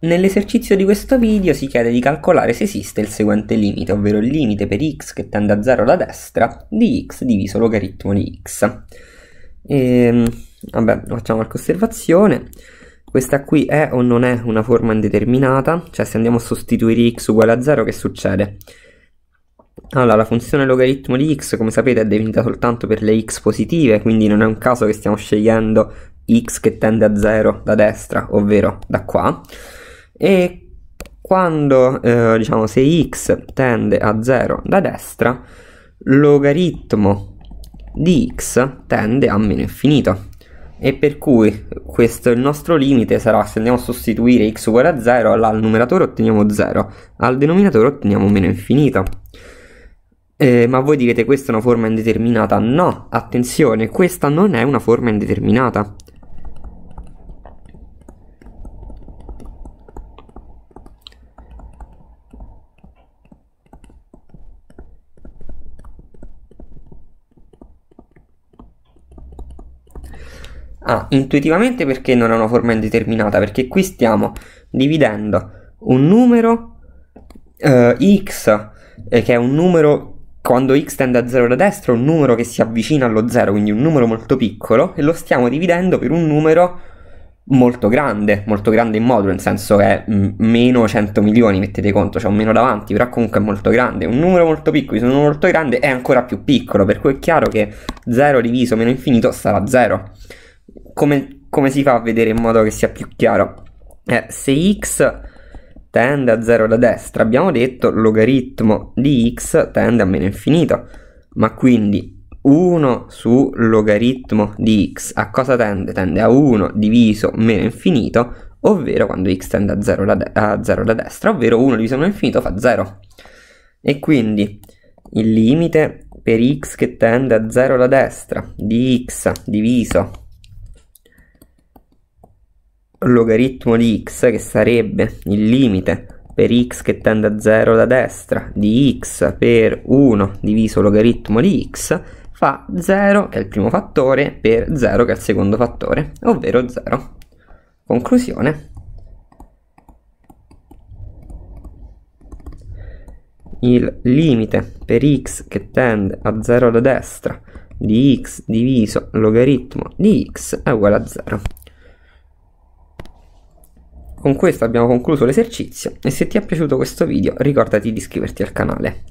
Nell'esercizio di questo video si chiede di calcolare se esiste il seguente limite, ovvero il limite per x che tende a 0 alla destra di x diviso logaritmo di x. E, ehm, vabbè, facciamo qualche osservazione. Questa qui è o non è una forma indeterminata, cioè se andiamo a sostituire x uguale a 0 che succede? Allora, la funzione logaritmo di x, come sapete, è definita soltanto per le x positive, quindi non è un caso che stiamo scegliendo x che tende a 0 da destra, ovvero da qua e quando eh, diciamo se x tende a 0 da destra logaritmo di x tende a meno infinito e per cui questo il nostro limite sarà se andiamo a sostituire x uguale a 0 al numeratore otteniamo 0 al denominatore otteniamo meno infinito eh, ma voi direte questa è una forma indeterminata no attenzione questa non è una forma indeterminata Ah, intuitivamente perché non è una forma indeterminata? Perché qui stiamo dividendo un numero eh, x, eh, che è un numero quando x tende a 0 da destra, un numero che si avvicina allo 0, quindi un numero molto piccolo, e lo stiamo dividendo per un numero molto grande, molto grande in modulo, nel senso che è mm, meno 100 milioni, mettete conto, c'è cioè un meno davanti, però comunque è molto grande, un numero molto piccolo, un numero molto grande è ancora più piccolo, per cui è chiaro che 0 diviso meno infinito sarà 0 come, come, si fa a vedere in modo che sia più chiaro? Eh, se x tende a 0 da destra, abbiamo detto logaritmo di x tende a meno infinito, ma quindi 1 su logaritmo di x a cosa tende? Tende a 1 diviso meno infinito, ovvero quando x tende a 0 da, de- da, destra, ovvero 1 diviso meno infinito fa 0. E quindi il limite per x che tende a 0 da destra di x diviso logaritmo di x che sarebbe il limite per x che tende a 0 da destra di x per 1 diviso logaritmo di x fa 0 che è il primo fattore per 0 che è il secondo fattore, ovvero 0. Conclusione. Il limite per x che tende a 0 da destra di x diviso logaritmo di x è uguale a 0. Con questo abbiamo concluso l'esercizio e se ti è piaciuto questo video ricordati di iscriverti al canale.